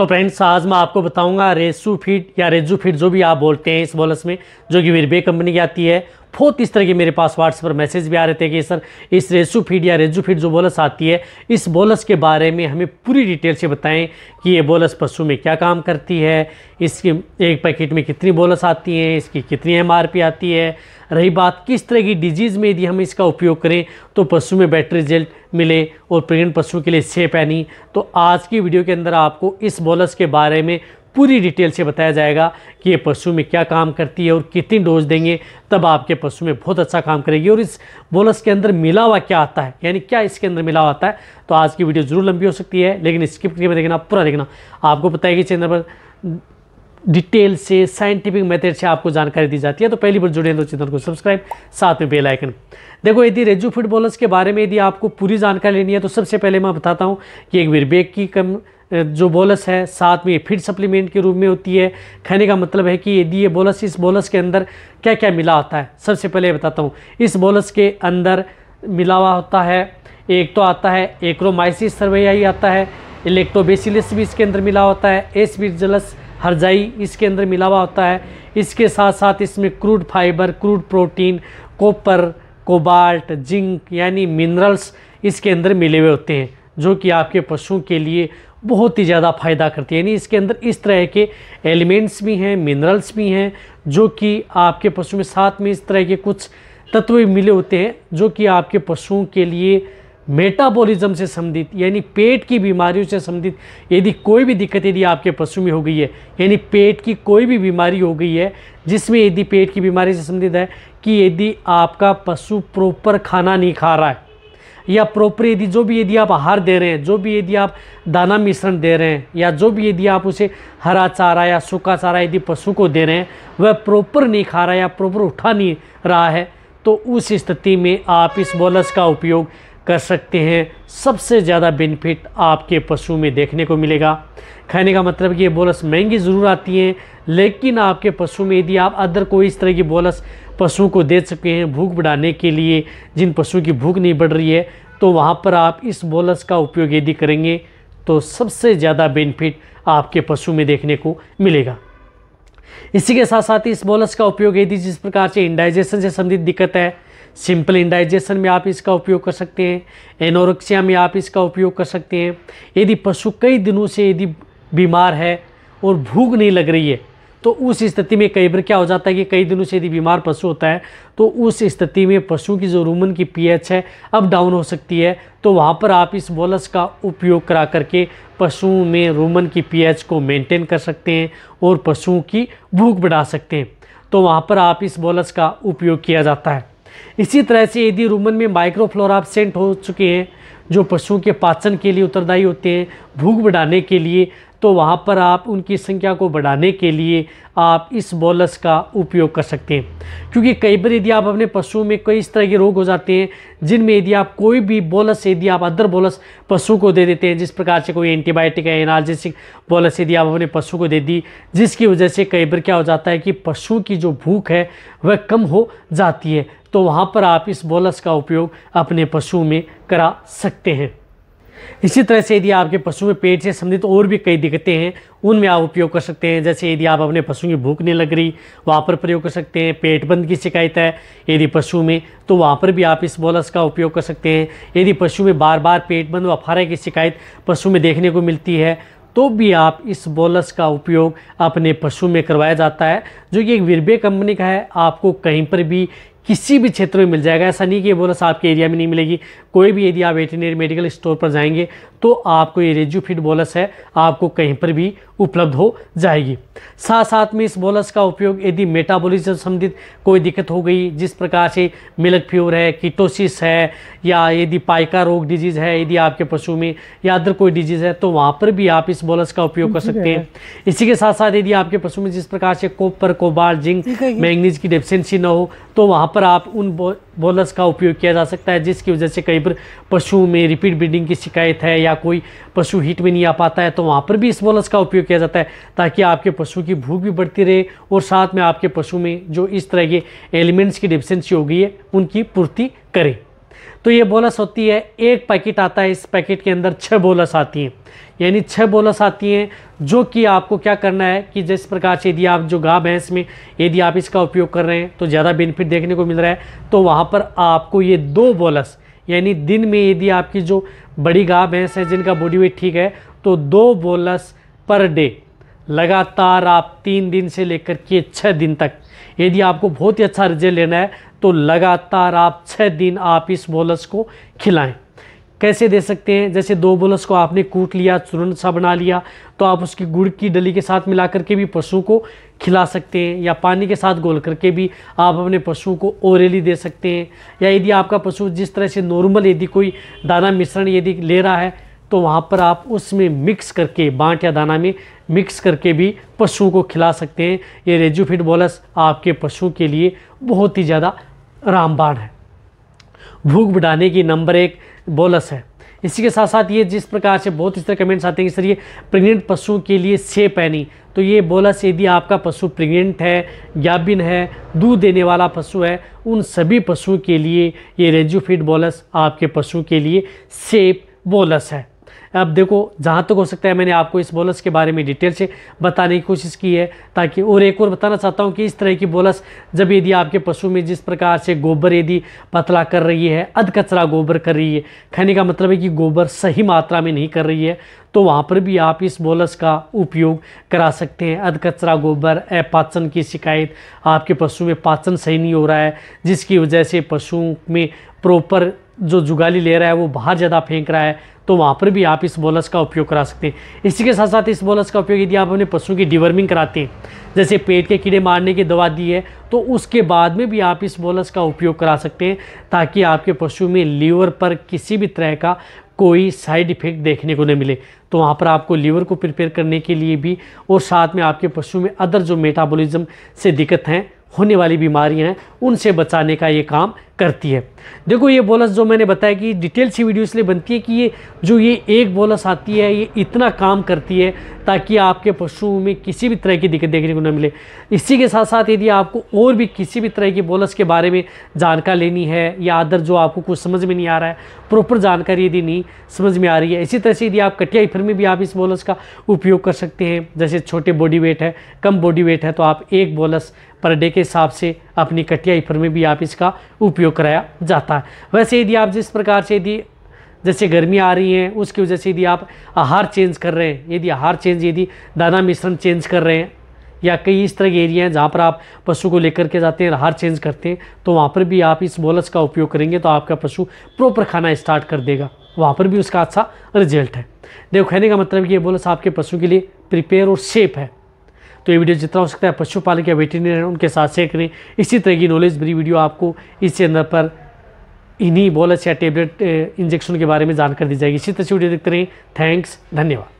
तो फ्रेंड्स आज मैं आपको बताऊंगा रेसू फिट या रेजू फिट जो भी आप बोलते हैं इस बोलस में जो कि वीरबे कंपनी की आती है बहुत इस तरह के मेरे पास व्हाट्सएप पर मैसेज भी आ रहे थे कि सर इस रेसू फीड या रेजू फीड जो बोलस आती है इस बोलस के बारे में हमें पूरी डिटेल से बताएं कि ये बोलस पशु में क्या काम करती है इसकी एक पैकेट में कितनी बोलस आती हैं इसकी कितनी एम आती है रही बात किस तरह की डिजीज़ में यदि हम इसका उपयोग करें तो पशु में बेटर रिजल्ट मिले और प्रेगनेंट पशुओं के लिए सेफ है नहीं तो आज की वीडियो के अंदर आपको इस बोलस के बारे में पूरी डिटेल से बताया जाएगा कि ये पशु में क्या काम करती है और कितनी डोज देंगे तब आपके पशु में बहुत अच्छा काम करेगी और इस बोलस के अंदर मिला हुआ क्या आता है यानी क्या इसके अंदर मिला हुआ आता है तो आज की वीडियो ज़रूर लंबी हो सकती है लेकिन स्किप में देखना पूरा देखना आपको बताएगी कि चैनल पर डिटेल से साइंटिफिक मेथड से आपको जानकारी दी जाती है तो पहली बार जुड़े हैं तो चैनल को सब्सक्राइब साथ में बेल आइकन देखो यदि रेजू फुटबॉलर्स के बारे में यदि आपको पूरी जानकारी लेनी है तो सबसे पहले मैं बताता हूँ कि एक विरबेक की कम जो बोलस है साथ में ये सप्लीमेंट के रूप में होती है खाने का मतलब है कि यदि ये बोलस इस बोलस के अंदर क्या क्या मिला होता है सबसे पहले बताता हूँ इस बोलस के अंदर मिला हुआ होता है एक तो आता है एक्रोमाइसिस ही आता है इलेक्ट्रोबेसिलस भी इसके अंदर मिला होता है एसबिजलस हरजाई इसके अंदर मिला हुआ होता है इसके साथ साथ इसमें crude fibre crude protein copper cobalt zinc यानी मिनरल्स इसके अंदर मिले हुए होते हैं जो कि आपके पशुओं के लिए बहुत ही ज़्यादा फ़ायदा करती है यानी इसके अंदर इस तरह के एलिमेंट्स भी हैं मिनरल्स भी हैं जो कि आपके पशु में साथ में इस तरह के कुछ तत्व मिले होते हैं जो कि आपके पशुओं के लिए मेटाबॉलिज्म से संबंधित यानी पेट की बीमारियों से संबंधित यदि कोई भी दिक्कत यदि आपके पशु में हो गई है यानी पेट की कोई भी बीमारी हो गई है जिसमें यदि पेट की बीमारी से संबंधित है कि यदि आपका पशु प्रॉपर खाना नहीं खा रहा है या प्रॉपर यदि जो भी यदि आप आहार दे रहे हैं जो भी यदि आप दाना मिश्रण दे रहे हैं या जो भी यदि आप उसे हरा चारा या सूखा चारा यदि पशु को दे रहे हैं वह प्रॉपर नहीं खा रहा या प्रॉपर उठा नहीं रहा है तो उस स्थिति में आप इस बोलस का उपयोग कर सकते हैं सबसे ज़्यादा बेनिफिट आपके पशु में देखने को मिलेगा खाने का मतलब कि ये बोलस महंगी ज़रूर आती हैं लेकिन आपके पशु में यदि आप अदर कोई इस तरह की बोनस पशु को दे चुके हैं भूख बढ़ाने के लिए जिन पशु की भूख नहीं बढ़ रही है तो वहाँ पर आप इस बोनस का उपयोग यदि करेंगे तो सबसे ज़्यादा बेनिफिट आपके पशु में देखने को मिलेगा इसी के साथ साथ इस बोलस का उपयोग यदि जिस प्रकार से इंडाइजेशन से संबंधित दिक्कत है सिंपल इंडाइजेशन में आप इसका उपयोग कर सकते हैं एनोरक्सिया में आप इसका उपयोग कर सकते हैं यदि पशु कई दिनों से यदि बीमार है और भूख नहीं लग रही है तो उस स्थिति में कई बार क्या हो जाता है कि कई दिनों से यदि बीमार पशु होता है तो उस स्थिति में पशु की जो रूमन की पीएच है अब डाउन हो सकती है तो वहाँ पर आप इस बोलस का उपयोग करा करके पशुओं में रूमन की पीएच को मेंटेन कर सकते हैं और पशुओं की भूख बढ़ा सकते हैं तो वहाँ पर आप इस बोलस का उपयोग किया जाता है इसी तरह से यदि रूमन में माइक्रोफ्लोरा सेंट हो चुके हैं जो पशुओं के पाचन के लिए उत्तरदायी होते हैं भूख बढ़ाने के लिए तो वहाँ पर आप उनकी संख्या को बढ़ाने के लिए आप इस बॉलस का उपयोग कर सकते हैं क्योंकि कई बार यदि आप अपने पशुओं में कई इस तरह के रोग हो जाते हैं जिनमें यदि आप कोई भी बॉलस यदि आप अदर बॉलस पशु को दे देते हैं जिस प्रकार से कोई एंटीबायोटिक है एनालजेसिक बॉलस यदि आप अपने पशु को दे दी जिसकी वजह से कई बार क्या हो जाता है कि पशु की जो भूख है वह कम हो जाती है तो वहाँ पर आप इस बॉलस का उपयोग अपने पशुओं में करा सकते हैं इसी तरह से यदि आपके पशु में पेट से संबंधित और भी कई दिक्कतें हैं उनमें आप उपयोग कर सकते हैं जैसे यदि आप अपने पशु की भूख नहीं लग रही वहाँ पर प्रयोग कर सकते हैं पेट बंद की शिकायत है यदि पशु में तो वहाँ पर भी आप इस बोलस का उपयोग कर सकते हैं यदि पशु में बार बार पेट बंद व फारे की शिकायत पशु में देखने को मिलती है तो भी आप इस बोलस का उपयोग अपने पशु में करवाया जाता है जो कि एक विरबे कंपनी का है आपको कहीं पर भी किसी भी क्षेत्र में मिल जाएगा ऐसा नहीं कि बोला साहब के एरिया में नहीं मिलेगी कोई भी यदि आप वेटनरी मेडिकल स्टोर पर जाएंगे तो आपको ये रेज्यू फिट बॉलस है आपको कहीं पर भी उपलब्ध हो जाएगी साथ साथ में इस बॉलस का उपयोग यदि मेटाबॉलिज्म संबंधित कोई दिक्कत हो गई जिस प्रकार से मिल्क फ्यूर है कीटोसिस है या यदि पाइका रोग डिजीज़ है यदि आपके पशु में या अदर कोई डिजीज़ है तो वहाँ पर भी आप इस बॉलस का उपयोग कर सकते हैं इसी के साथ साथ यदि आपके पशु में जिस प्रकार से कोपर कोबार जिंक मैंगनीज की डेफिशेंसी ना हो तो वहाँ पर आप उन बोलस का उपयोग किया जा सकता है जिसकी वजह से कई बार पशु में रिपीट ब्रीडिंग की शिकायत है या कोई पशु हीट में नहीं आ पाता है तो वहाँ पर भी इस बोलस का उपयोग किया जाता है ताकि आपके पशु की भूख भी बढ़ती रहे और साथ में आपके पशु में जो इस तरह के एलिमेंट्स की डिफिशेंसी हो गई है उनकी पूर्ति करें तो ये बोलस होती है एक पैकेट आता है इस पैकेट के अंदर छः बोलस आती हैं यानी छः बोलस आती हैं जो कि आपको क्या करना है कि जिस प्रकार से यदि आप जो गा भैंस में यदि आप इसका उपयोग कर रहे हैं तो ज़्यादा बेनिफिट देखने को मिल रहा है तो वहाँ पर आपको ये दो बोलस यानी दिन में यदि आपकी जो बड़ी गा भैंस है जिनका बॉडी वेट ठीक है तो दो बोलस पर डे लगातार आप तीन दिन से लेकर के छः दिन तक यदि आपको बहुत ही अच्छा रिजल्ट लेना है तो लगातार आप छः दिन आप इस बोलस को खिलाएं कैसे दे सकते हैं जैसे दो बोलस को आपने कूट लिया चूर्ण सा बना लिया तो आप उसकी गुड़ की डली के साथ मिला करके भी पशु को खिला सकते हैं या पानी के साथ गोल करके भी आप अपने पशु को ओरेली दे सकते हैं या यदि आपका पशु जिस तरह से नॉर्मल यदि कोई दाना मिश्रण यदि ले रहा है तो वहाँ पर आप उसमें मिक्स करके बाँट या दाना में मिक्स करके भी पशुओं को खिला सकते हैं ये रेजुफिट बोलस आपके पशुओं के लिए बहुत ही ज़्यादा रामबाण है भूख बढ़ाने की नंबर एक बोलस है इसी के साथ साथ ये जिस प्रकार से बहुत इस तरह कमेंट्स आते हैं कि सर ये प्रेग्नेंट पशुओं के लिए सेप है नहीं तो ये बोलस यदि आपका पशु प्रेग्नेंट है गाभिन है दूध देने वाला पशु है उन सभी पशुओं के लिए ये रेजुफिट बोलस आपके पशु के लिए सेप बोलस है अब देखो जहाँ तक तो हो सकता है मैंने आपको इस बोनस के बारे में डिटेल से बताने की कोशिश की है ताकि और एक और बताना चाहता हूँ कि इस तरह की बोनस जब यदि आपके पशु में जिस प्रकार से गोबर यदि पतला कर रही है अध कचरा गोबर कर रही है खाने का मतलब है कि गोबर सही मात्रा में नहीं कर रही है तो वहाँ पर भी आप इस बोलस का उपयोग करा सकते हैं अध कचरा गोबर ए पाचन की शिकायत आपके पशु में पाचन सही नहीं हो रहा है जिसकी वजह से पशुओं में प्रॉपर जो जुगाली ले रहा है वो बाहर ज़्यादा फेंक रहा है तो वहाँ पर भी आप इस बोलस का उपयोग करा सकते हैं इसी के साथ साथ इस बोलस का उपयोग यदि आप अपने पशुओं की डिवर्मिंग कराते हैं जैसे पेट के कीड़े मारने की दवा दी है तो उसके बाद में भी आप इस बोलस का उपयोग करा सकते हैं ताकि आपके पशु में लीवर पर किसी भी तरह का कोई साइड इफ़ेक्ट देखने को नहीं मिले तो वहाँ पर आपको लीवर को प्रिपेयर करने के लिए भी और साथ में आपके पशु में अदर जो मेटाबॉलिज्म से दिक्कत हैं होने वाली बीमारियाँ हैं उनसे बचाने का ये काम करती है देखो ये बोलस जो मैंने बताया कि डिटेल सी वीडियो इसलिए बनती है कि ये जो ये एक बोलस आती है ये इतना काम करती है ताकि आपके पशुओं में किसी भी तरह की दिक्कत देखने को न मिले इसी के साथ साथ यदि आपको और भी किसी भी तरह की बोलस के बारे में जानकारी लेनी है या अदर जो आपको कुछ समझ में नहीं आ रहा है प्रॉपर जानकारी यदि नहीं समझ में आ रही है इसी तरह से यदि आप कटियाई फिर में भी आप इस बोलस का उपयोग कर सकते हैं जैसे छोटे बॉडी वेट है कम बॉडी वेट है तो आप एक बोलस पर डे के हिसाब से अपनी कटिया पर में भी आप इसका उपयोग कराया जाता है वैसे यदि आप जिस प्रकार से यदि जैसे गर्मी आ रही है उसकी वजह से यदि आप आहार चेंज कर रहे हैं यदि आहार चेंज यदि दाना मिश्रण चेंज कर रहे हैं या कई इस तरह के एरिया हैं जहाँ पर आप पशु को लेकर के जाते हैं आहार चेंज करते हैं तो वहाँ पर भी आप इस बोलस का उपयोग करेंगे तो आपका पशु प्रॉपर खाना स्टार्ट कर देगा वहाँ पर भी उसका अच्छा रिजल्ट है देखो कहने का मतलब ये बोलस आपके पशु के लिए प्रिपेयर और सेफ है तो ये वीडियो जितना हो सकता है पशुपालक या वेटेनर उनके साथ शेयर करें इसी तरह की नॉलेज भरी वीडियो आपको इस चैनल पर इन्हीं बोलस या टेबलेट इंजेक्शन के बारे में जानकारी दी जाएगी इसी तरह से वीडियो देखते रहें थैंक्स धन्यवाद